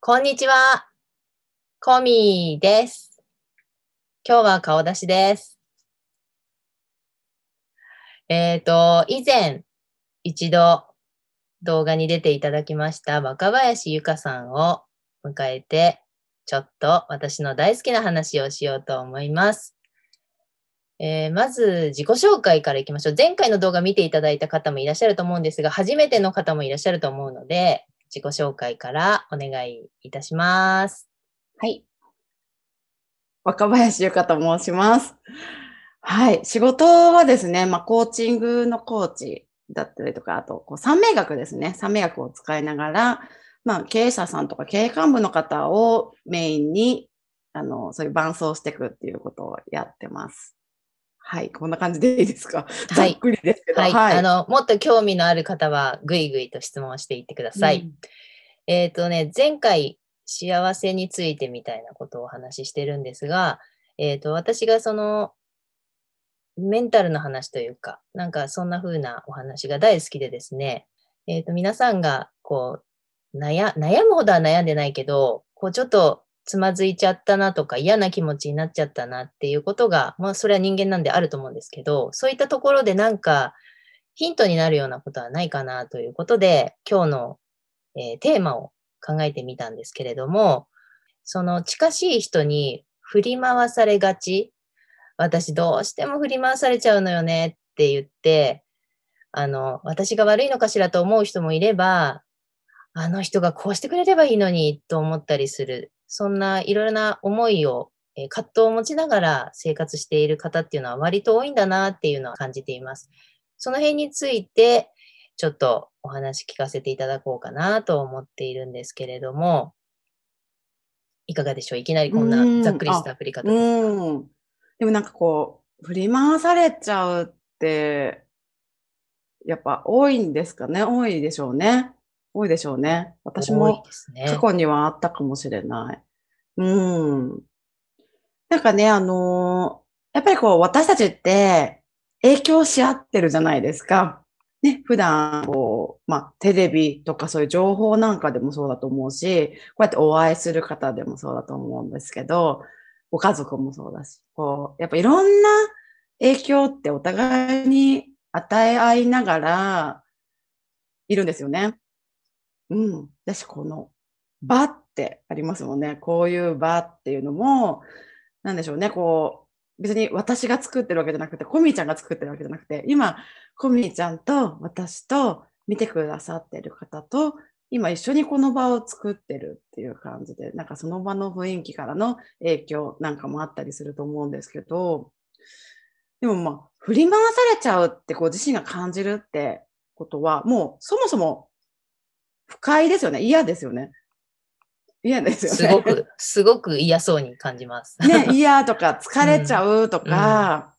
こんにちは。コミです。今日は顔出しです。えっ、ー、と、以前、一度動画に出ていただきました若林ゆかさんを迎えて、ちょっと私の大好きな話をしようと思います。えー、まず自己紹介からいきましょう。前回の動画見ていただいた方もいらっしゃると思うんですが、初めての方もいらっしゃると思うので、自己紹介からお願いいたします。はい。若林ゆかと申します。はい。仕事はですね、まあ、コーチングのコーチだったりとか、あと、こう、三名学ですね。三名学を使いながら、まあ、経営者さんとか経営幹部の方をメインに、あの、そういう伴走していくっていうことをやってます。はい、こんな感じでいいですか。はい、ですけど、はい、はい、あのもっと興味のある方はぐいぐいと質問していってください。うん、えっ、ー、とね、前回幸せについてみたいなことをお話ししてるんですが、えっ、ー、と私がそのメンタルの話というか、なんかそんな風なお話が大好きでですね、えっ、ー、と皆さんがこう悩むほどは悩んでないけど、こうちょっとつまずいちゃったなとか嫌な気持ちになっちゃったなっていうことが、まあそれは人間なんであると思うんですけど、そういったところでなんかヒントになるようなことはないかなということで、今日の、えー、テーマを考えてみたんですけれども、その近しい人に振り回されがち、私どうしても振り回されちゃうのよねって言って、あの、私が悪いのかしらと思う人もいれば、あの人がこうしてくれればいいのにと思ったりするそんないろいろな思いを、えー、葛藤を持ちながら生活している方っていうのは割と多いんだなっていうのは感じています。その辺について、ちょっとお話聞かせていただこうかなと思っているんですけれども、いかがでしょういきなりこんなざっくりした振り方ですかでもなんかこう、振り回されちゃうって、やっぱ多いんですかね多いでしょうね。多いでしょうね。私も過去にはあったかもしれない。うん。なんかね、あのー、やっぱりこう、私たちって影響し合ってるじゃないですか。ね、普段、こう、まあ、テレビとかそういう情報なんかでもそうだと思うし、こうやってお会いする方でもそうだと思うんですけど、ご家族もそうだし、こう、やっぱいろんな影響ってお互いに与え合いながらいるんですよね。うん。だし、この場ってありますもんね。こういう場っていうのも、なんでしょうね、こう、別に私が作ってるわけじゃなくて、コミーちゃんが作ってるわけじゃなくて、今、コミーちゃんと私と見てくださってる方と、今一緒にこの場を作ってるっていう感じで、なんかその場の雰囲気からの影響なんかもあったりすると思うんですけど、でもまあ、振り回されちゃうってこう自身が感じるってことは、もうそもそも不快ですよね。嫌ですよね。嫌ですよね。すごく、すごく嫌そうに感じます。ね、嫌とか疲れちゃうとか、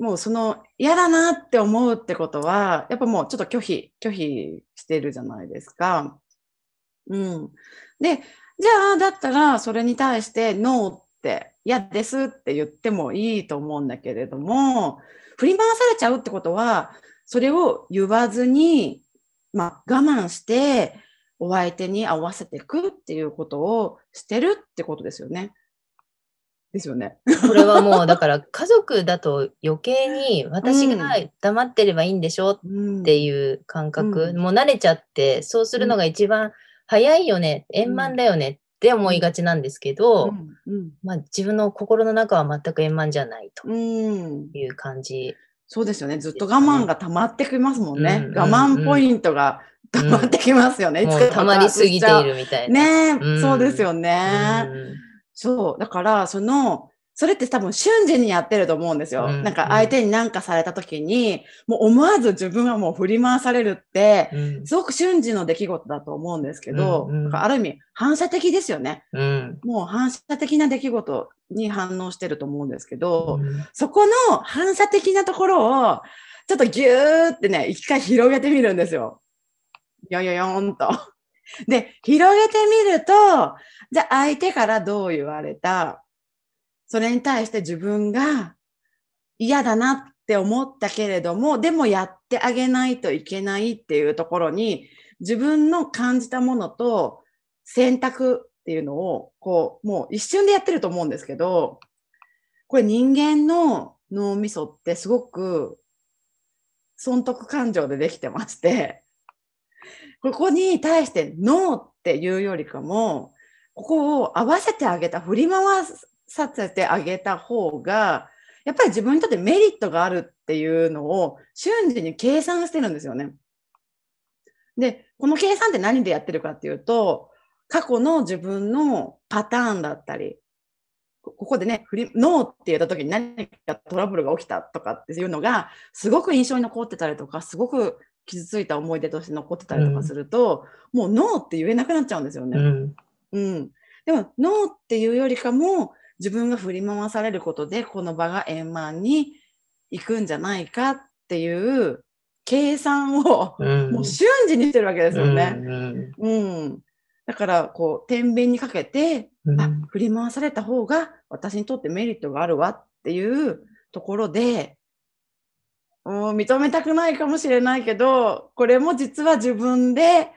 うんうん、もうその嫌だなって思うってことは、やっぱもうちょっと拒否、拒否してるじゃないですか。うん。で、じゃあ、だったらそれに対してノーって嫌ですって言ってもいいと思うんだけれども、振り回されちゃうってことは、それを言わずにまあ、我慢してお相手に合わせていくっていうことをしてるってことですよね。ですよね。これはもうだから家族だと余計に 私が黙ってればいいんでしょっていう感覚、うんうん、もう慣れちゃってそうするのが一番早いよね、円満だよねって思いがちなんですけど、うん、まあ、自分の心の中は全く円満じゃないという感じそうですよね。ずっと我慢が溜まってきますもんね。うん、我慢ポイントが溜まってきますよね。うん、いつか溜まりすぎているみたいな。ね、うん、そうですよね。そう。だから、その、それって多分瞬時にやってると思うんですよ。うんうん、なんか相手に何かされた時に、もう思わず自分はもう振り回されるって、うん、すごく瞬時の出来事だと思うんですけど、うんうん、ある意味反射的ですよね、うん、もう反射的な出来事に反応してると思うんですけど、うん、そこの反射的なところを、ちょっとギューってね、一回広げてみるんですよ。よよよんと。で、広げてみると、じゃあ相手からどう言われたそれに対して自分が嫌だなって思ったけれども、でもやってあげないといけないっていうところに、自分の感じたものと選択っていうのを、こう、もう一瞬でやってると思うんですけど、これ人間の脳みそってすごく損得感情でできてまして、ここに対して脳っていうよりかも、ここを合わせてあげた、振り回すさせてあげた方が、やっぱり自分にとってメリットがあるっていうのを瞬時に計算してるんですよね。で、この計算って何でやってるかっていうと、過去の自分のパターンだったり、ここでね、フリノーって言った時に何かトラブルが起きたとかっていうのが、すごく印象に残ってたりとか、すごく傷ついた思い出として残ってたりとかすると、うん、もうノーって言えなくなっちゃうんですよね。うん、うん、でも、ノーっていうよりかも、自分が振り回されることでこの場が円満に行くんじゃないかっていう計算を、もう瞬時にしてるわけですよね。うん、うん、だからこう天秤にかけて、うん、あ振り回された方が私にとってメリットがあるわっていうところでもう認めたくないかもしれないけどこれも実は自分で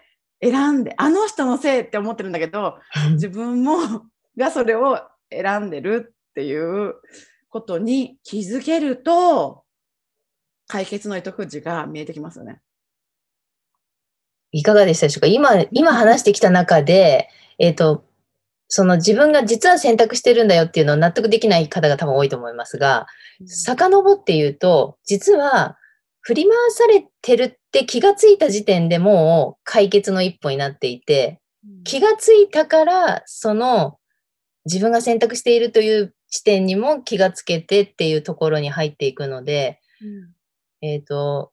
選んであの人のせいって思ってるんだけど 自分もがそれを選んでるっていうことに気づけると、解決の糸口が見えてきますよね。いかがでしたでしょうか今、今話してきた中で、えっ、ー、と、その自分が実は選択してるんだよっていうのを納得できない方が多分多いと思いますが、遡って言うと、実は振り回されてるって気がついた時点でもう解決の一歩になっていて、気がついたから、その自分が選択しているという視点にも気がつけてっていうところに入っていくので、うん、えっ、ー、と、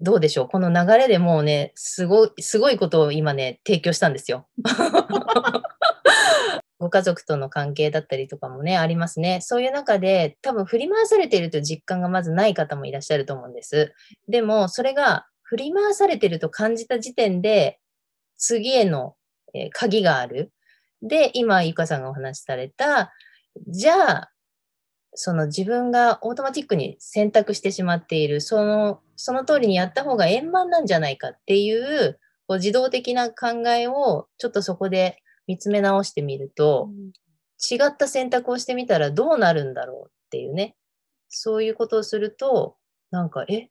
どうでしょうこの流れでもうね、すごい、すごいことを今ね、提供したんですよ。ご家族との関係だったりとかもね、ありますね。そういう中で、多分振り回されているという実感がまずない方もいらっしゃると思うんです。でも、それが振り回されていると感じた時点で、次への、えー、鍵がある。で、今、ゆかさんがお話しされた、じゃあ、その自分がオートマティックに選択してしまっている、その、その通りにやった方が円満なんじゃないかっていう、こう自動的な考えをちょっとそこで見つめ直してみると、うん、違った選択をしてみたらどうなるんだろうっていうね、そういうことをすると、なんか、え、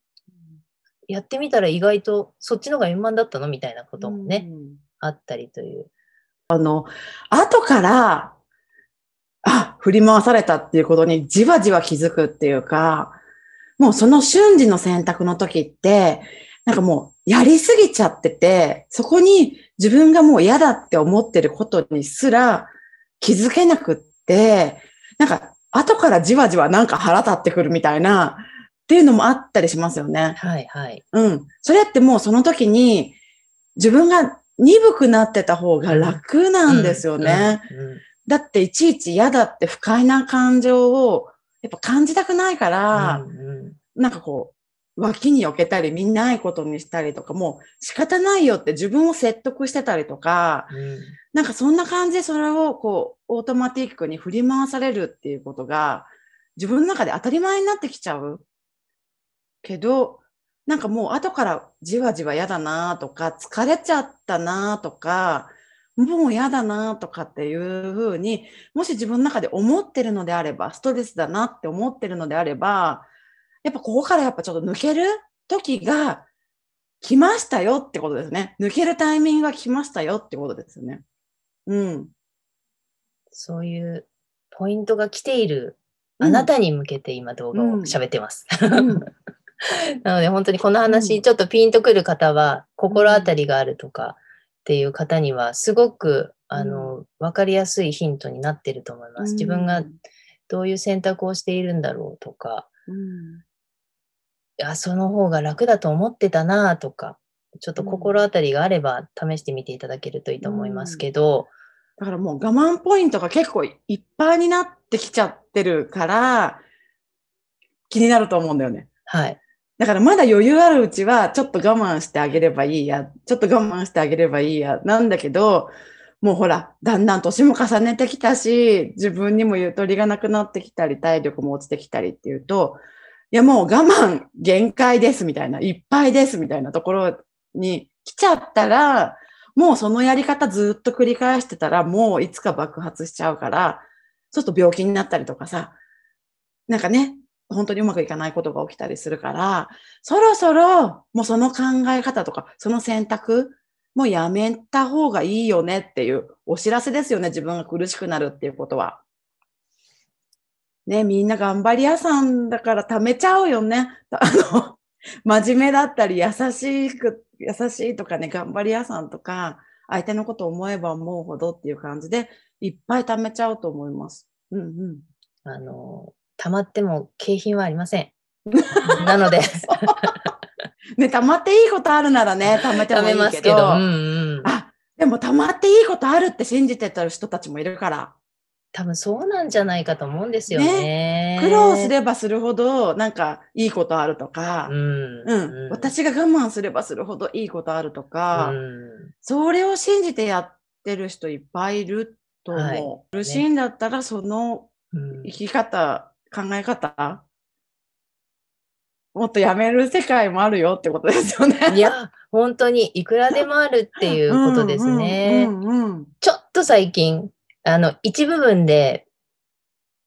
やってみたら意外とそっちの方が円満だったのみたいなこともね、うん、あったりという。あの、後から、あ、振り回されたっていうことにじわじわ気づくっていうか、もうその瞬時の選択の時って、なんかもうやりすぎちゃってて、そこに自分がもう嫌だって思ってることにすら気づけなくって、なんか後からじわじわなんか腹立ってくるみたいな、っていうのもあったりしますよね。はいはい。うん。それってもうその時に自分が鈍くなってた方が楽なんですよね。だっていちいち嫌だって不快な感情をやっぱ感じたくないから、なんかこう、脇に避けたり、みんないことにしたりとか、もう仕方ないよって自分を説得してたりとか、なんかそんな感じでそれをこう、オートマティックに振り回されるっていうことが、自分の中で当たり前になってきちゃう。けど、なんかもう後からじわじわ嫌だなとか、疲れちゃったなとか、もう嫌だなとかっていうふうに、もし自分の中で思ってるのであれば、ストレスだなって思ってるのであれば、やっぱここからやっぱちょっと抜ける時が来ましたよってことですね。抜けるタイミングが来ましたよってことですよね。うん。そういうポイントが来ているあなたに向けて今動画を喋ってます。うんうん なので本当にこの話、ちょっとピンとくる方は、心当たりがあるとかっていう方には、すごく、あの、わかりやすいヒントになってると思います。自分がどういう選択をしているんだろうとか、や、その方が楽だと思ってたなとか、ちょっと心当たりがあれば試してみていただけるといいと思いますけど、だからもう我慢ポイントが結構いっぱいになってきちゃってるから、気になると思うんだよね。はい。だからまだ余裕あるうちは、ちょっと我慢してあげればいいや、ちょっと我慢してあげればいいや、なんだけど、もうほら、だんだん年も重ねてきたし、自分にもゆとりがなくなってきたり、体力も落ちてきたりっていうと、いやもう我慢限界ですみたいな、いっぱいですみたいなところに来ちゃったら、もうそのやり方ずっと繰り返してたら、もういつか爆発しちゃうから、ちょっと病気になったりとかさ、なんかね、本当にうまくいかないことが起きたりするから、そろそろもうその考え方とか、その選択、もうやめた方がいいよねっていうお知らせですよね。自分が苦しくなるっていうことは。ね、みんな頑張り屋さんだから貯めちゃうよね。あの、真面目だったり、優しく、優しいとかね、頑張り屋さんとか、相手のことを思えば思うほどっていう感じで、いっぱい貯めちゃうと思います。うんうん。あの、たまっても景品はありません。なのでね、たまっていいことあるならね、たまてもいいけど。ますけど、うんうん、あ、でも溜まっていいことあるって信じてた人たちもいるから。多分そうなんじゃないかと思うんですよね。ね苦労すればするほど、なんかいいことあるとか、うん、うん、私が我慢すればするほどいいことあるとか、うん、それを信じてやってる人いっぱいいると思う。はい、苦しいんだったら、その生き方、考え方もっとやめる世界もあるよってことですよね。いや、本当にいくらでもあるっていうことですね。ちょっと最近、あの、一部分で、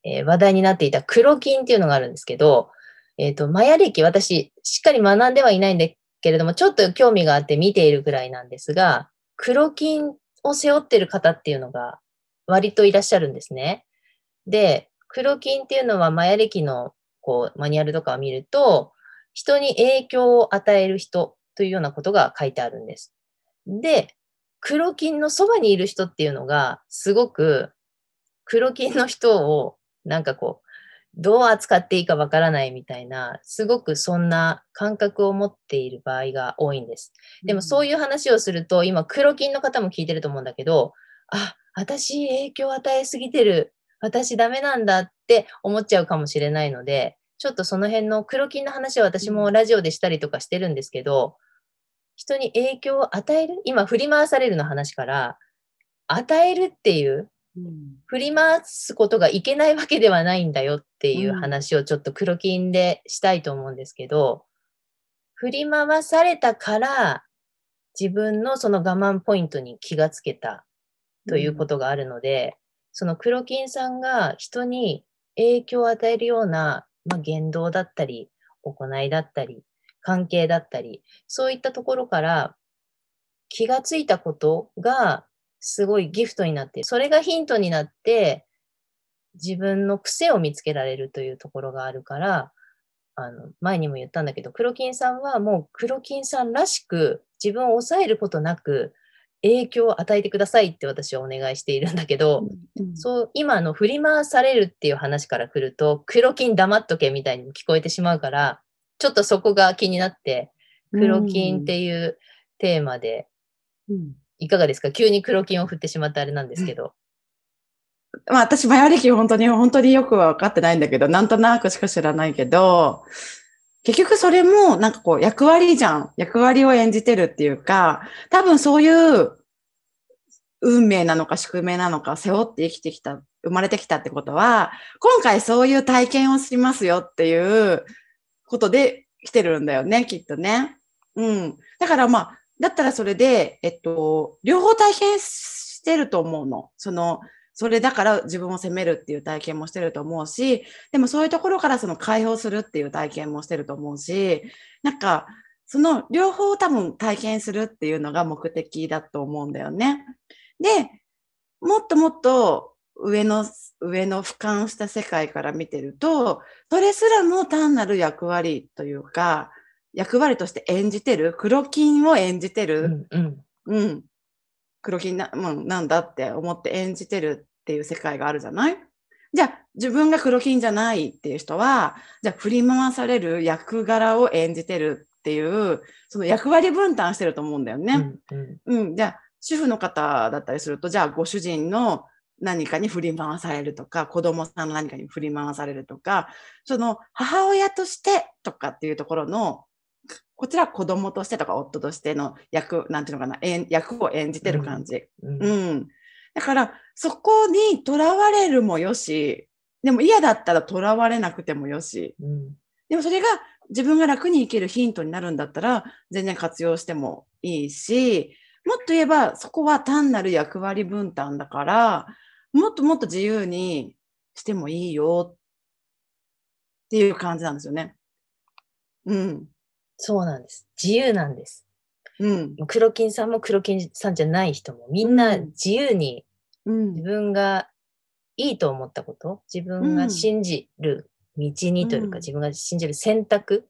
えー、話題になっていた黒金っていうのがあるんですけど、えっ、ー、と、マヤ歴、私、しっかり学んではいないんだけれども、ちょっと興味があって見ているぐらいなんですが、黒金を背負ってる方っていうのが割といらっしゃるんですね。で、黒金っていうのはマヤ歴のこうマニュアルとかを見ると、人に影響を与える人というようなことが書いてあるんです。で、黒金のそばにいる人っていうのが、すごく黒金の人をなんかこう、どう扱っていいかわからないみたいな、すごくそんな感覚を持っている場合が多いんです。でもそういう話をすると、今黒金の方も聞いてると思うんだけど、あ、私影響を与えすぎてる私ダメなんだって思っちゃうかもしれないので、ちょっとその辺の黒金の話は私もラジオでしたりとかしてるんですけど、人に影響を与える今振り回されるの話から、与えるっていう、うん、振り回すことがいけないわけではないんだよっていう話をちょっと黒金でしたいと思うんですけど、振り回されたから自分のその我慢ポイントに気がつけたということがあるので、その黒金さんが人に影響を与えるような、まあ、言動だったり、行いだったり、関係だったり、そういったところから気がついたことがすごいギフトになって、それがヒントになって、自分の癖を見つけられるというところがあるから、あの、前にも言ったんだけど、黒金さんはもう黒金さんらしく自分を抑えることなく、影響を与えてくださいって私はお願いしているんだけど、うんうん、そう今の振り回されるっていう話から来ると黒金黙っとけみたいにも聞こえてしまうからちょっとそこが気になって黒金っていうテーマで、うん、いかがですか急に黒金を振ってしまったあれなんですけど。うん、まあ私、バイオ歴本当に、本当によくは分かってないんだけど、なんとなくしか知らないけど、結局それもなんかこう役割じゃん。役割を演じてるっていうか、多分そういう運命なのか宿命なのか背負って生きてきた、生まれてきたってことは、今回そういう体験をしますよっていうことで来てるんだよね、きっとね。うん。だからまあ、だったらそれで、えっと、両方体験してると思うの。その、それだから自分を責めるっていう体験もしてると思うし、でもそういうところからその解放するっていう体験もしてると思うし、なんか、その両方多分体験するっていうのが目的だと思うんだよね。で、もっともっと上の、上の俯瞰した世界から見てると、それすらも単なる役割というか、役割として演じてる、黒金を演じてる、うん、うんうん、黒木な,、まあ、なんだって思って演じてるっていう世界があるじゃないじゃあ自分が黒金じゃないっていう人はじゃあ振り回される役柄を演じてるっていうその役割分担してると思うんだよね。うん、うん、じゃあ主婦の方だったりするとじゃあご主人の何かに振り回されるとか子供さんの何かに振り回されるとかその母親としてとかっていうところのこちら子供としてとか夫としての役、なんていうのかな、役を演じてる感じ。うん。うん、だから、そこにとらわれるもよし、でも嫌だったらとらわれなくてもよし、うん、でもそれが自分が楽に生きるヒントになるんだったら、全然活用してもいいし、もっと言えば、そこは単なる役割分担だから、もっともっと自由にしてもいいよっていう感じなんですよね。うん。そうなんです。自由なんです。うん、黒金さんも黒金さんじゃない人もみんな自由に自分がいいと思ったこと、自分が信じる道にというか、自分が信じる選択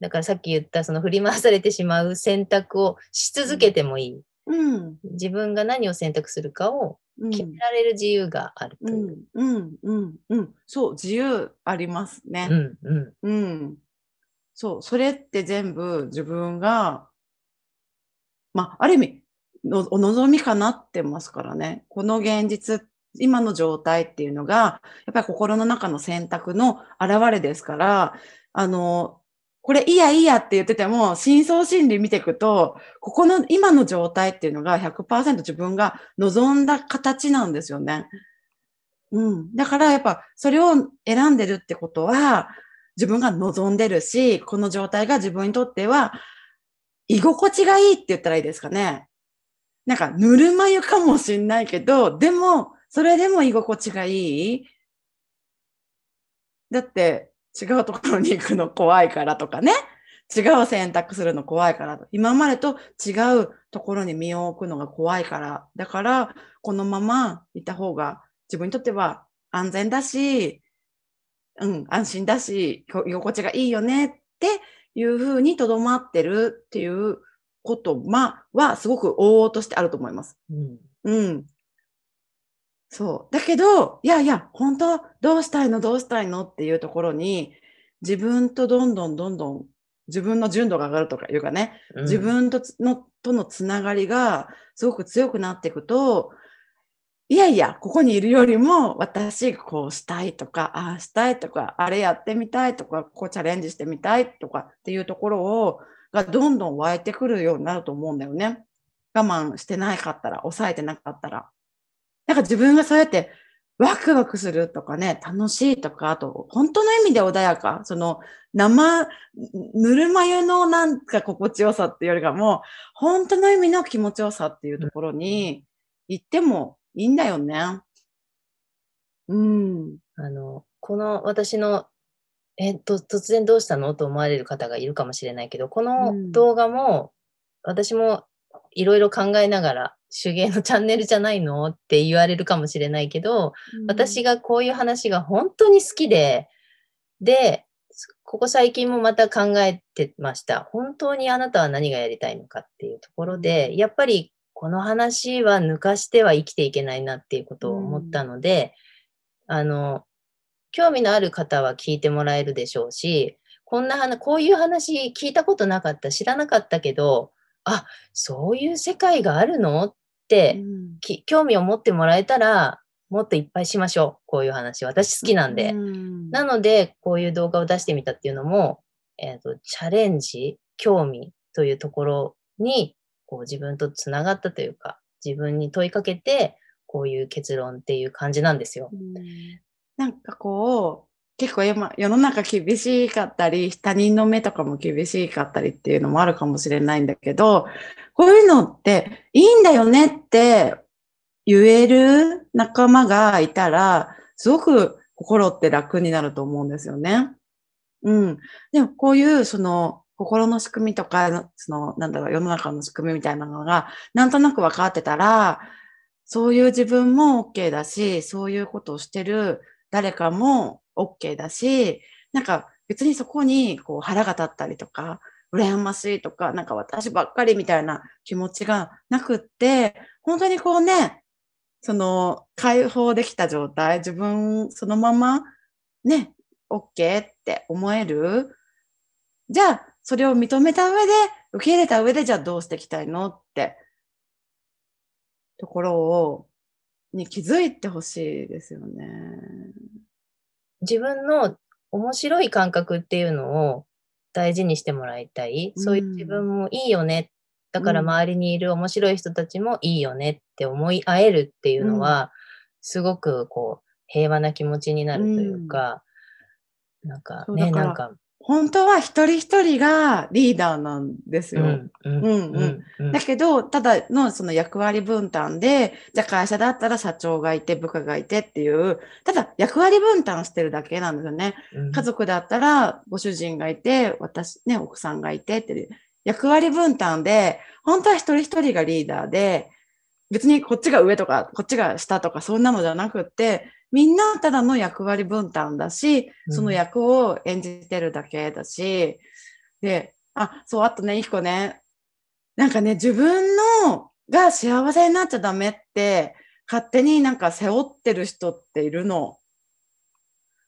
だからさっき言ったその振り回されてしまう選択をし続けてもいい。うん、自分が何を選択するかを決められる自由があるという。うん、うん、うん、うん。そう、自由ありますね。うん、うん。うん。そう、それって全部自分が、まあ、ある意味の、お望みかなってますからね。この現実、今の状態っていうのが、やっぱり心の中の選択の表れですから、あの、これいいやいいやって言ってても、深層心理見ていくと、ここの今の状態っていうのが100%自分が望んだ形なんですよね。うん。だからやっぱそれを選んでるってことは、自分が望んでるし、この状態が自分にとっては居心地がいいって言ったらいいですかね。なんか、ぬるま湯かもしんないけど、でも、それでも居心地がいいだって、違うところに行くの怖いからとかね。違う選択するの怖いから。今までと違うところに身を置くのが怖いから。だから、このままいた方が自分にとっては安全だし、うん、安心だし、居心地がいいよねっていうふうにとどまってるっていう言葉はすごく往々としてあると思います。うん。うん、そう。だけど、いやいや、本当どうしたいのどうしたいのっていうところに、自分とどんどんどんどん自分の純度が上がるとかいうかね、うん、自分とのとのつながりがすごく強くなっていくと、いやいや、ここにいるよりも、私、こうしたいとか、ああしたいとか、あれやってみたいとか、こうチャレンジしてみたいとかっていうところを、がどんどん湧いてくるようになると思うんだよね。我慢してなかったら、抑えてなかったら。なんか自分がそうやって、ワクワクするとかね、楽しいとか、あと、本当の意味で穏やか。その、生、ぬるま湯のなんか心地よさっていうよりかも、本当の意味の気持ちよさっていうところに行っても、いいんだよね。うん。あの、この私の、えっと、突然どうしたのと思われる方がいるかもしれないけど、この動画も、うん、私もいろいろ考えながら、手芸のチャンネルじゃないのって言われるかもしれないけど、うん、私がこういう話が本当に好きで、で、ここ最近もまた考えてました。本当にあなたは何がやりたいのかっていうところで、やっぱりこの話は抜かしては生きていけないなっていうことを思ったので、あの、興味のある方は聞いてもらえるでしょうし、こんな話、こういう話聞いたことなかった、知らなかったけど、あ、そういう世界があるのって、うん、興味を持ってもらえたら、もっといっぱいしましょう。こういう話。私好きなんで。うん、なので、こういう動画を出してみたっていうのも、えっ、ー、と、チャレンジ、興味というところにこう自分とつながったというか、自分に問いかけて、こういう結論っていう感じなんですよ。んなんかこう、結構世の中厳しかったり、他人の目とかも厳しかったりっていうのもあるかもしれないんだけど、こういうのっていいんだよねって言える仲間がいたら、すごく心って楽になると思うんですよね。うん。でもこういうその心の仕組みとか、その、なんだろう、世の中の仕組みみたいなのが、なんとなく分かってたら、そういう自分も OK だし、そういうことをしてる誰かも OK だし、なんか別にそこにこう腹が立ったりとか、羨ましいとか、なんか私ばっかりみたいな気持ちがなくって、本当にこうね、その解放できた状態、自分そのままね、OK って思える。じゃあ、それを認めた上で、受け入れた上で、じゃあどうしていきたいのってところを、に気づいてほしいですよね。自分の面白い感覚っていうのを大事にしてもらいたい。そういう自分もいいよね。だから周りにいる面白い人たちもいいよねって思い合えるっていうのは、すごくこう平和な気持ちになるというか、うん、なんかね、なんか本当は一人一人がリーダーなんですよ。うんうんだけど、ただのその役割分担で、じゃあ会社だったら社長がいて部下がいてっていう、ただ役割分担してるだけなんですよね。家族だったらご主人がいて、私、ね、奥さんがいてっていう、役割分担で、本当は一人一人がリーダーで、別にこっちが上とか、こっちが下とか、そんなのじゃなくって、みんなただの役割分担だし、その役を演じてるだけだし、うん、で、あ、そう、あとね、一個ね、なんかね、自分のが幸せになっちゃダメって、勝手になんか背負ってる人っているの。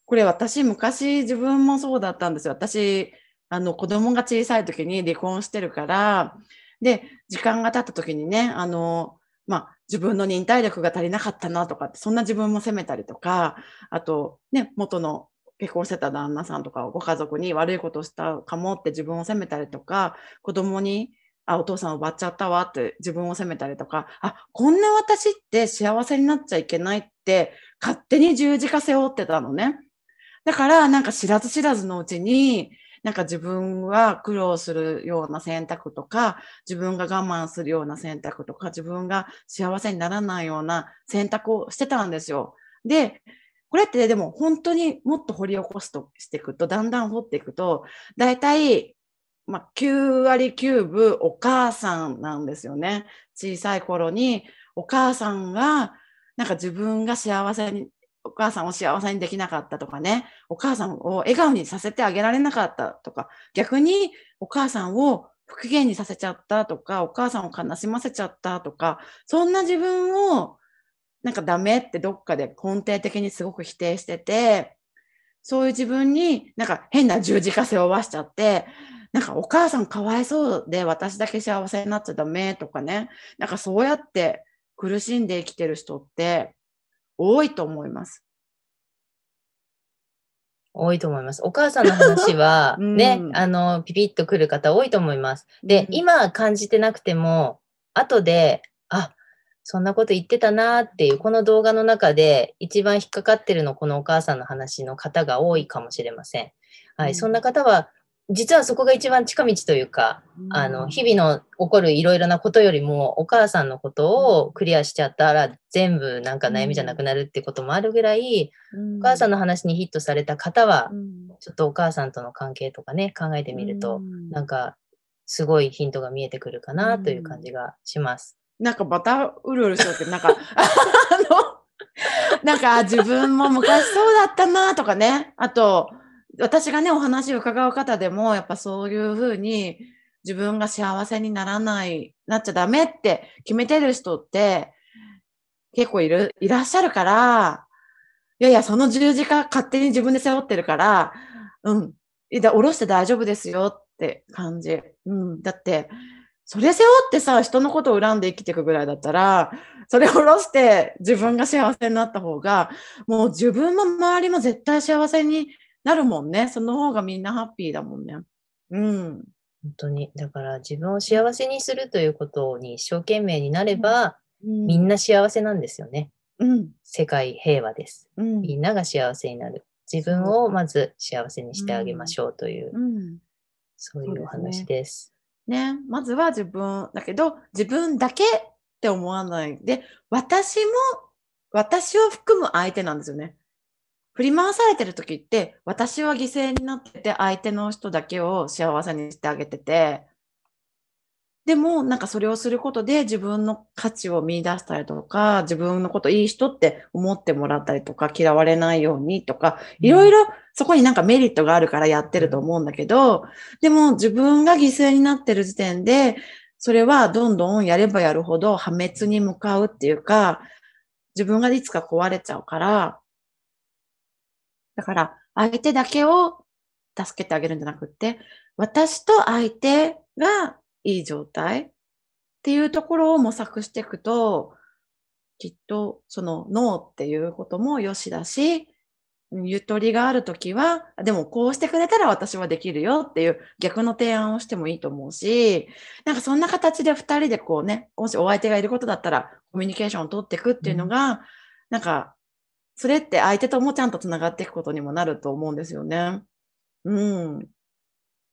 これ私昔自分もそうだったんですよ。私、あの子供が小さい時に離婚してるから、で、時間が経った時にね、あの、まあ、自分の忍耐力が足りなかったなとかって、そんな自分も責めたりとか、あと、ね、元の結婚してた旦那さんとかご家族に悪いことしたかもって自分を責めたりとか、子供に、あ、お父さん奪っちゃったわって自分を責めたりとか、あ、こんな私って幸せになっちゃいけないって、勝手に十字架背負ってたのね。だから、なんか知らず知らずのうちに、なんか自分は苦労するような選択とか、自分が我慢するような選択とか、自分が幸せにならないような選択をしてたんですよ。で、これってでも本当にもっと掘り起こすとしていくと、だんだん掘っていくと、だいたいまあ、9割9分お母さんなんですよね。小さい頃にお母さんがなんか自分が幸せにお母さんを幸せにできなかったとかね、お母さんを笑顔にさせてあげられなかったとか、逆にお母さんを不機嫌にさせちゃったとか、お母さんを悲しませちゃったとか、そんな自分をなんかダメってどっかで根底的にすごく否定してて、そういう自分になんか変な十字架背負わしちゃって、なんかお母さんかわいそうで私だけ幸せになっちゃダメとかね、なんかそうやって苦しんで生きてる人って多いと思います。多いと思います。お母さんの話はね、うん、あの、ピピッとくる方多いと思います。で、今感じてなくても、後で、あ、そんなこと言ってたなっていう、この動画の中で一番引っかかってるの、このお母さんの話の方が多いかもしれません。はい、うん、そんな方は、実はそこが一番近道というか、あの、日々の起こるいろいろなことよりも、お母さんのことをクリアしちゃったら、全部なんか悩みじゃなくなるってこともあるぐらい、お母さんの話にヒットされた方は、ちょっとお母さんとの関係とかね、考えてみると、なんか、すごいヒントが見えてくるかなという感じがします。なんかまたうるうるしとって、なんか、あの、なんか自分も昔そうだったなとかね、あと、私がね、お話を伺う方でも、やっぱそういうふうに自分が幸せにならない、なっちゃダメって決めてる人って結構いる、いらっしゃるから、いやいや、その十字架勝手に自分で背負ってるから、うん、下ろして大丈夫ですよって感じ。うん、だって、それ背負ってさ、人のことを恨んで生きていくぐらいだったら、それを下ろして自分が幸せになった方が、もう自分も周りも絶対幸せになるもんね。その方がみんなハッピーだもんね。うん。本当に。だから自分を幸せにするということに一生懸命になれば、うん、みんな幸せなんですよね。うん。世界平和です。うん、みんなが幸せになる。自分をまず幸せにしてあげましょうという、うん、そういうお話です。ね、ね、まずは自分だけど、自分だけって思わないで、私も、私を含む相手なんですよね。振り回されてる時って私は犠牲になってて相手の人だけを幸せにしてあげててでもなんかそれをすることで自分の価値を見出したりとか自分のこといい人って思ってもらったりとか嫌われないようにとかいろいろそこになんかメリットがあるからやってると思うんだけどでも自分が犠牲になってる時点でそれはどんどんやればやるほど破滅に向かうっていうか自分がいつか壊れちゃうからだから、相手だけを助けてあげるんじゃなくって、私と相手がいい状態っていうところを模索していくと、きっとその脳っていうことも良しだし、ゆとりがあるときは、でもこうしてくれたら私はできるよっていう逆の提案をしてもいいと思うし、なんかそんな形で二人でこうね、もしお相手がいることだったらコミュニケーションを取っていくっていうのが、うん、なんかそれって相手ともちゃんとつながっていくことにもなると思うんですよね。うん。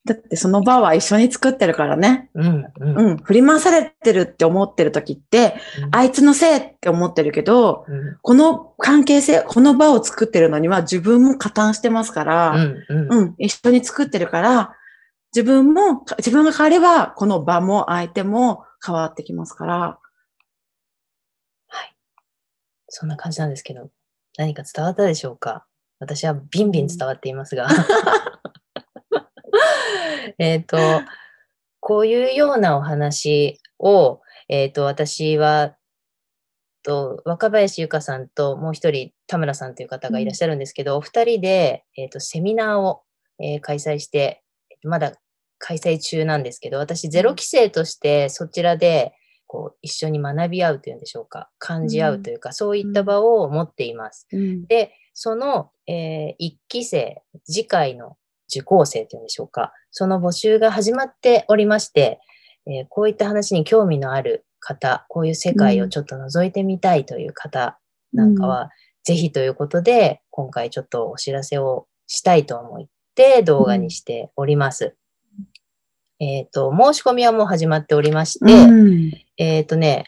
だってその場は一緒に作ってるからね。うん、うん、うん。振り回されてるって思ってる時って、うん、あいつのせいって思ってるけど、うん、この関係性、この場を作ってるのには自分も加担してますから、うん、うん、一緒に作ってるから、自分も、自分が変われば、この場も相手も変わってきますから。はい。そんな感じなんですけど。何か伝わったでしょうか私はビンビン伝わっていますが えっと、こういうようなお話を、えっ、ー、と、私は、と若林由香さんともう一人田村さんという方がいらっしゃるんですけど、お二人で、えっ、ー、と、セミナーを、えー、開催して、まだ開催中なんですけど、私ゼロ規制としてそちらで、こう一緒に学び合うというんでしょうか感じ合うというか、うん、そういった場を持っています。うん、でその、えー、1期生次回の受講生というんでしょうかその募集が始まっておりまして、えー、こういった話に興味のある方こういう世界をちょっと覗いてみたいという方なんかは、うん、ぜひということで今回ちょっとお知らせをしたいと思って動画にしております。えっ、と、申し込みはもう始まっておりまして、えっ、ー、とね、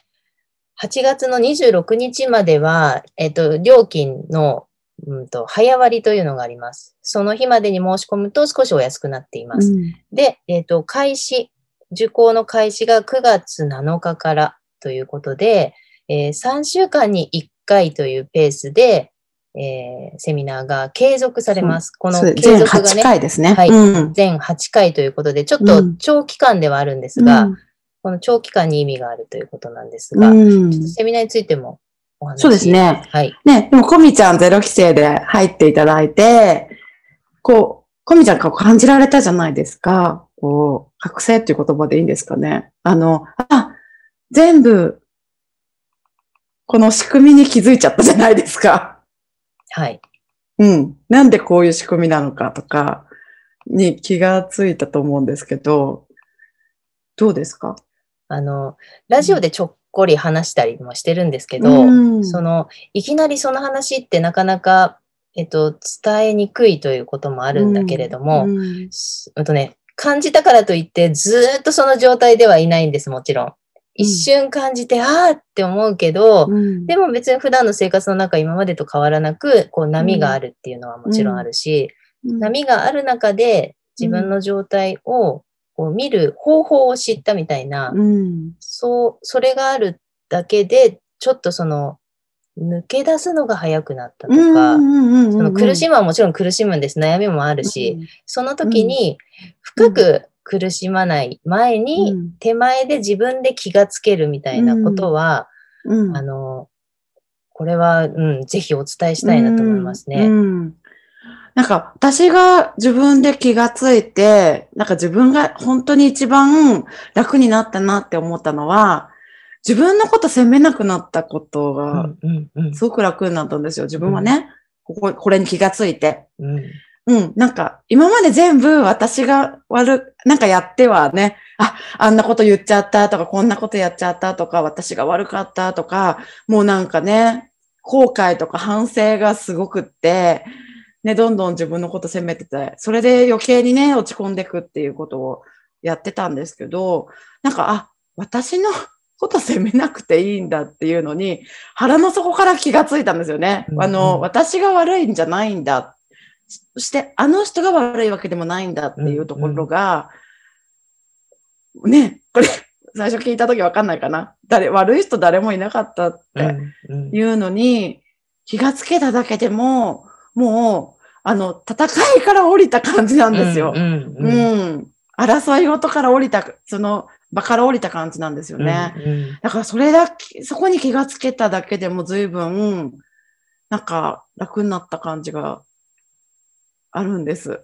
8月の26日までは、えっ、ー、と、料金の、うんと、早割というのがあります。その日までに申し込むと少しお安くなっています。うん、で、えっ、ー、と、開始、受講の開始が9月7日からということで、えー、3週間に1回というペースで、えー、セミナーが継続されます。この継続がね。全8回ですね。はい。うん、全8回ということで、ちょっと長期間ではあるんですが、うんこの長期間に意味があるということなんですが、うん、ちょっとセミナーについてもお話そうですね。はい。ね、でも、コミちゃんゼロ期生で入っていただいて、こう、コミちゃんが感じられたじゃないですか。こう、覚醒っていう言葉でいいんですかね。あの、あ、全部、この仕組みに気づいちゃったじゃないですか。はい。うん。なんでこういう仕組みなのかとか、に気がついたと思うんですけど、どうですかあの、ラジオでちょっこり話したりもしてるんですけど、うん、その、いきなりその話ってなかなか、えっと、伝えにくいということもあるんだけれども、うんうん、あとね、感じたからといって、ずっとその状態ではいないんです、もちろん。一瞬感じて、うん、ああって思うけど、うん、でも別に普段の生活の中、今までと変わらなく、こう波があるっていうのはもちろんあるし、うん、波がある中で自分の状態をこう見る方法を知ったみたいな、うん、そう、それがあるだけで、ちょっとその、抜け出すのが早くなったとか、苦しむはもちろん苦しむんです。悩みもあるし、うん、その時に深く苦しまない前に、手前で自分で気がつけるみたいなことは、あの、これは、うん、ぜひお伝えしたいなと思いますね。うんなんか私が自分で気がついて、なんか自分が本当に一番楽になったなって思ったのは、自分のこと責めなくなったことが、すごく楽になったんですよ、自分はね。うん、ここ、これに気がついて。うん、うん、なんか、今まで全部私が悪、なんかやってはね、あ、あんなこと言っちゃったとか、こんなことやっちゃったとか、私が悪かったとか、もうなんかね、後悔とか反省がすごくって、ね、どんどん自分のこと責めてて、それで余計にね、落ち込んでくっていうことをやってたんですけど、なんか、あ、私のこと責めなくていいんだっていうのに、腹の底から気がついたんですよね。うんうん、あの、私が悪いんじゃないんだ。そして、あの人が悪いわけでもないんだっていうところが、うんうん、ね、これ、最初聞いた時わかんないかな。誰、悪い人誰もいなかったっていうのに、気がつけただけでも、もう、あの、戦いから降りた感じなんですよ。うん、うんうん、争い事から降りた、その場から降りた感じなんですよね。うんうん、だからそれだけ、そこに気がつけただけでも随分、なんか楽になった感じがあるんです。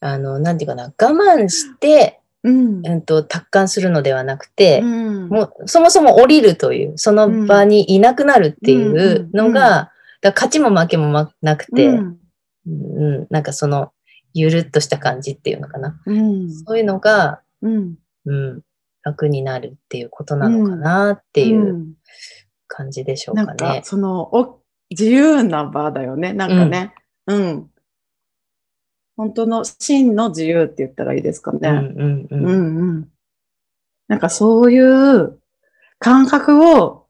あの、なんていうかな、我慢して、うん、と達観するのではなくて、うん、もうそもそも降りるという、その場にいなくなるっていうのが、だ勝ちも負けもなくて、うん、うん、なんかその、ゆるっとした感じっていうのかな。うん、そういうのが、うん、うん、楽になるっていうことなのかなっていう感じでしょうかね。うん、かそのお、自由な場だよね。なんかね。うん。本当の真の自由って言ったらいいですかね。うんうんうん。うんうん、なんかそういう感覚を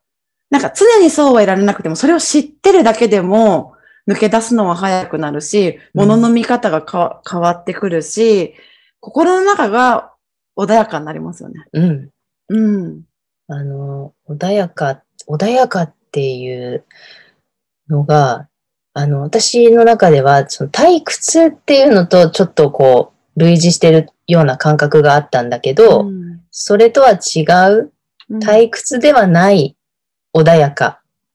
なんか常にそうはいられなくても、それを知ってるだけでも、抜け出すのは早くなるし、物の見方がか、うん、変わってくるし、心の中が穏やかになりますよね。うん。うん。あの、穏やか、穏やかっていうのが、あの、私の中では、その退屈っていうのとちょっとこう、類似してるような感覚があったんだけど、うん、それとは違う、退屈ではない穏やかっ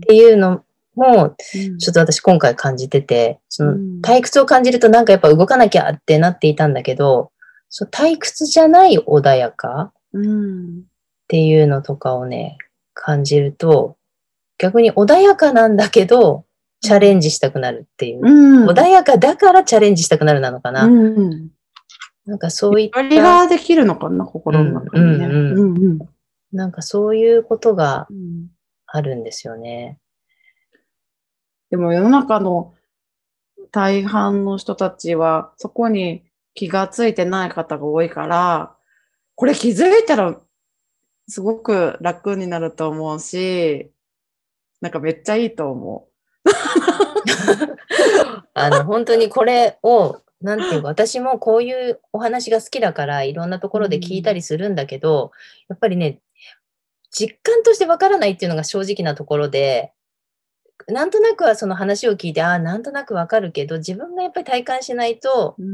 ていうのも、ちょっと私今回感じてて、その退屈を感じるとなんかやっぱ動かなきゃってなっていたんだけど、そ退屈じゃない穏やかっていうのとかをね、感じると、逆に穏やかなんだけど、チャレンジしたくなるっていう。穏やかだからチャレンジしたくなるなのかな。なんかそういった。りができるのかな、心の中にね。なんかそういうことがあるんですよね。うん、でも世の中の大半の人たちはそこに気がついてない方が多いから、これ気づいたらすごく楽になると思うし、なんかめっちゃいいと思う。あの本当にこれをなんていうか、私もこういうお話が好きだから、いろんなところで聞いたりするんだけど、やっぱりね、実感としてわからないっていうのが正直なところで、なんとなくはその話を聞いて、ああ、なんとなくわかるけど、自分がやっぱり体感しないと、うん、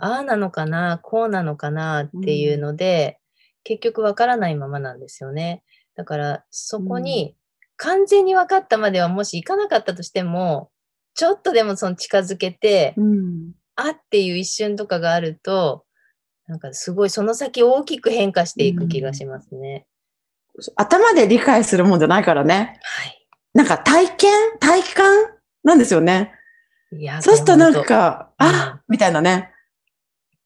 ああなのかな、こうなのかなっていうので、うん、結局わからないままなんですよね。だから、そこに、完全に分かったまではもし行かなかったとしても、ちょっとでもその近づけて、うん、あっていう一瞬とかがあると、なんかすごいその先大きく変化していく気がしますね。頭で理解するもんじゃないからね。はい。なんか体験体感なんですよね。いや、そうするとなんか、あ、みたいなね。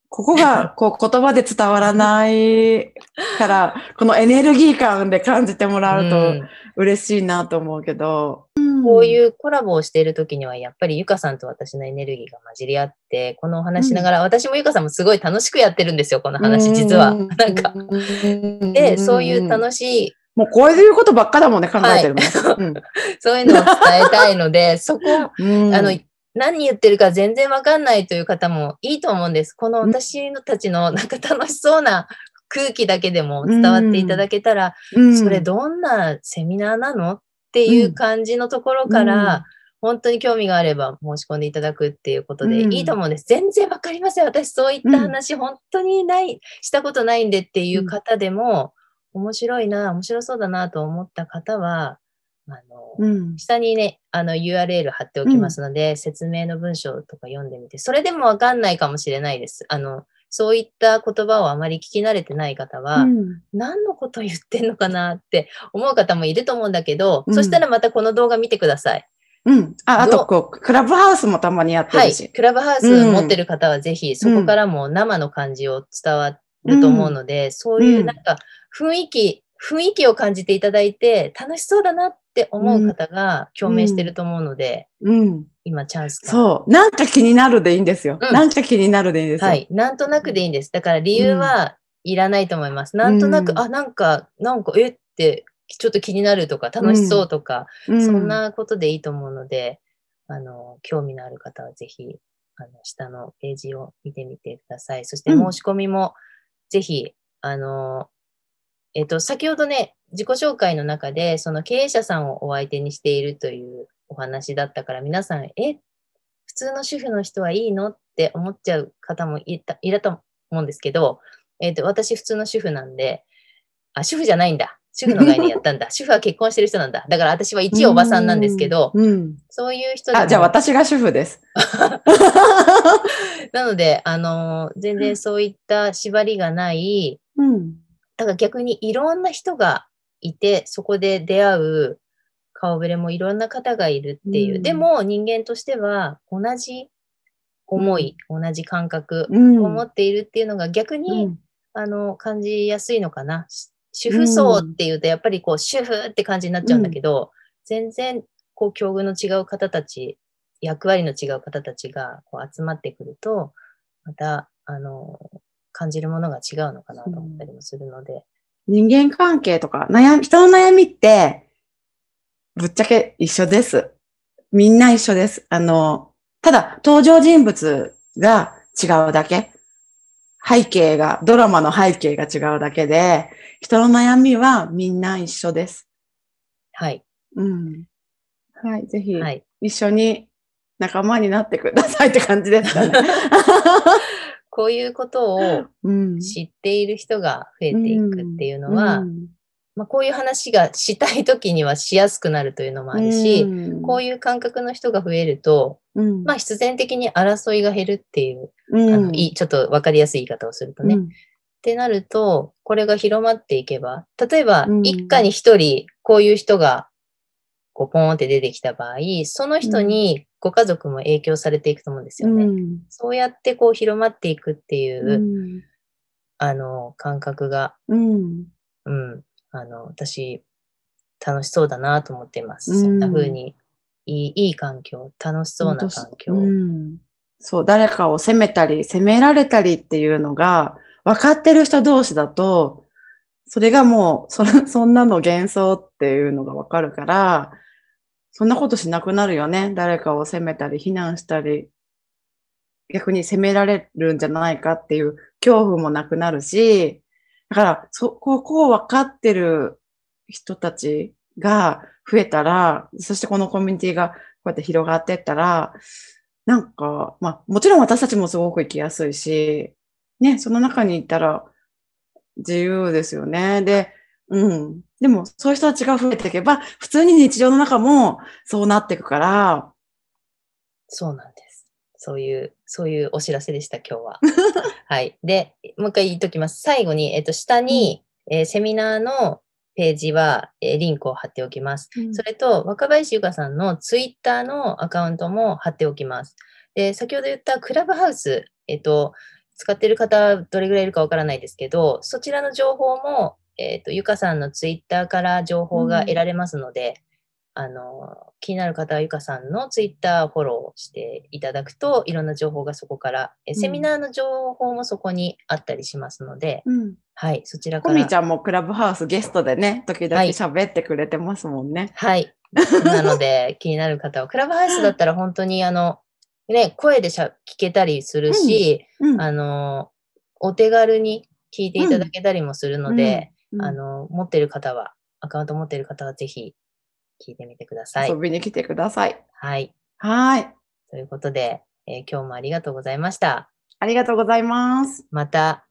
ここが、こう、言葉で伝わらないから、このエネルギー感で感じてもらうと嬉しいなと思うけど。うんこういうコラボをしている時には、やっぱりゆかさんと私のエネルギーが混じり合って、このお話しながら、うん、私もゆかさんもすごい楽しくやってるんですよ、この話、実は。なんか。で、そういう楽しいもうこういうことばっかだもんね、考えてるもん、ね、そういうのを伝えたいので、そこ、あの、何言ってるか全然わかんないという方もいいと思うんです。この私のたちのなんか楽しそうな空気だけでも伝わっていただけたら、それどんなセミナーなのっていう感じのところから、うん、本当に興味があれば申し込んでいただくっていうことで、いいと思うんです。全然わかりません。私そういった話、本当にない、したことないんでっていう方でも、面白いな、面白そうだなと思った方は、あの、うん、下にね、あの URL 貼っておきますので、うん、説明の文章とか読んでみて、それでもわかんないかもしれないです。あの、そういった言葉をあまり聞き慣れてない方は、うん、何のこと言ってんのかなって思う方もいると思うんだけど、うん、そしたらまたこの動画見てください。うん。あ、あと、こう、クラブハウスもたまにやってるし。はい、クラブハウス持ってる方はぜひ、そこからも生の感じを伝わると思うので、そういうなんか、雰囲気雰囲気を感じていただいて、楽しそうだなって思う方が共鳴してると思うので、うん。うん、今チャンスそう。なんか気になるでいいんですよ、うん、なんか気になるでいいんですはい。なんとなくでいいんです。だから理由はいらないと思います。なんとなく、あ、なんか、なんか、えってちょっと気になるとか、楽しそうとか、うん、そんなことでいいと思うので、あの、興味のある方はぜひ、あの、下のページを見てみてください。そして申し込みも、ぜひ、あの、えっ、と、先ほどね、自己紹介の中で、その経営者さんをお相手にしているというお話だったから、皆さん、え、普通の主婦の人はいいのって思っちゃう方もいた、いたと思うんですけど、えっ、と、私普通の主婦なんで、あ、主婦じゃないんだ。主婦の概念やったんだ。主婦は結婚してる人なんだ。だから私は一おばさんなんですけど、うんうん、そういう人あ、じゃあ私が主婦です。なので、あの、全然そういった縛りがない、うん、だから逆にいろんな人がいて、そこで出会う顔ぶれもいろんな方がいるっていう。うん、でも人間としては同じ思い、うん、同じ感覚を持っているっていうのが逆に、うん、あの、感じやすいのかな。主婦層っていうとやっぱりこう主婦って感じになっちゃうんだけど、全然こう境遇の違う方たち、役割の違う方たちがこう集まってくると、また、あの、感じるものが違うのかなと思ったりもするので。人間関係とか、悩み、人の悩みって、ぶっちゃけ一緒です。みんな一緒です。あの、ただ、登場人物が違うだけ。背景が、ドラマの背景が違うだけで、人の悩みはみんな一緒です。はい。うん。はい、ぜひ、一緒に仲間になってくださいって感じですかね。こういうことを知っている人が増えていくっていうのは、うん、まあ、こういう話がしたい時にはしやすくなるというのもあるし、うん、こういう感覚の人が増えると、うん、まあ、必然的に争いが減るっていう、あのいちょっと分かりやすい言い方をするとね。ってなると、これが広まっていけば、例えば、一家に一人、こういう人が、こう、ポーンって出てきた場合、その人にご家族も影響されていくと思うんですよね。うん、そうやってこう広まっていくっていう、うん、あの、感覚が、うん、うん、あの、私、楽しそうだなと思っています。そんな風に、いい、いい環境、楽しそうな環境。そう、誰かを責めたり、責められたりっていうのが、分かってる人同士だと、それがもう、そ、そんなの幻想っていうのがわかるから、そんなことしなくなるよね。誰かを責めたり、非難したり、逆に責められるんじゃないかっていう恐怖もなくなるし、だから、そこを分かってる人たちが増えたら、そしてこのコミュニティがこうやって広がってったら、なんか、まあ、もちろん私たちもすごく行きやすいし、ね、その中にいたら自由ですよね。で、うん。でも、そういう人たちが増えていけば、普通に日常の中もそうなっていくから。そうなんです。そういう、そういうお知らせでした、今日は。はい。で、もう一回言っときます。最後に、えっ、と、下に、えー、セミナーのページは、えー、リンクを貼っておきます。うん、それと、若林ゆかさんのツイッターのアカウントも貼っておきます。で、先ほど言ったクラブハウス、えっ、と、使ってる方、どれぐらいいるかわからないですけど、そちらの情報も、えっ、ー、と、ゆかさんのツイッターから情報が得られますので、うん、あの、気になる方はゆかさんのツイッターフォローしていただくと、いろんな情報がそこから、えセミナーの情報もそこにあったりしますので、うん、はい、そちらから。ちゃんもクラブハウスゲストでね、時々喋ってくれてますもんね。はい。はい、なので、気になる方は、クラブハウスだったら本当にあの、ね、声でしゃ聞けたりするし、うん、あの、お手軽に聞いていただけたりもするので、あの、持ってる方は、アカウント持ってる方はぜひ聞いてみてください。遊びに来てください。はい。はい。ということで、えー、今日もありがとうございました。ありがとうございます。また、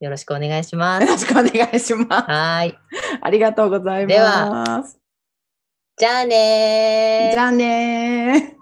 よろしくお願いします。よろしくお願いします。はい。ありがとうございます。では、じゃあねじゃあね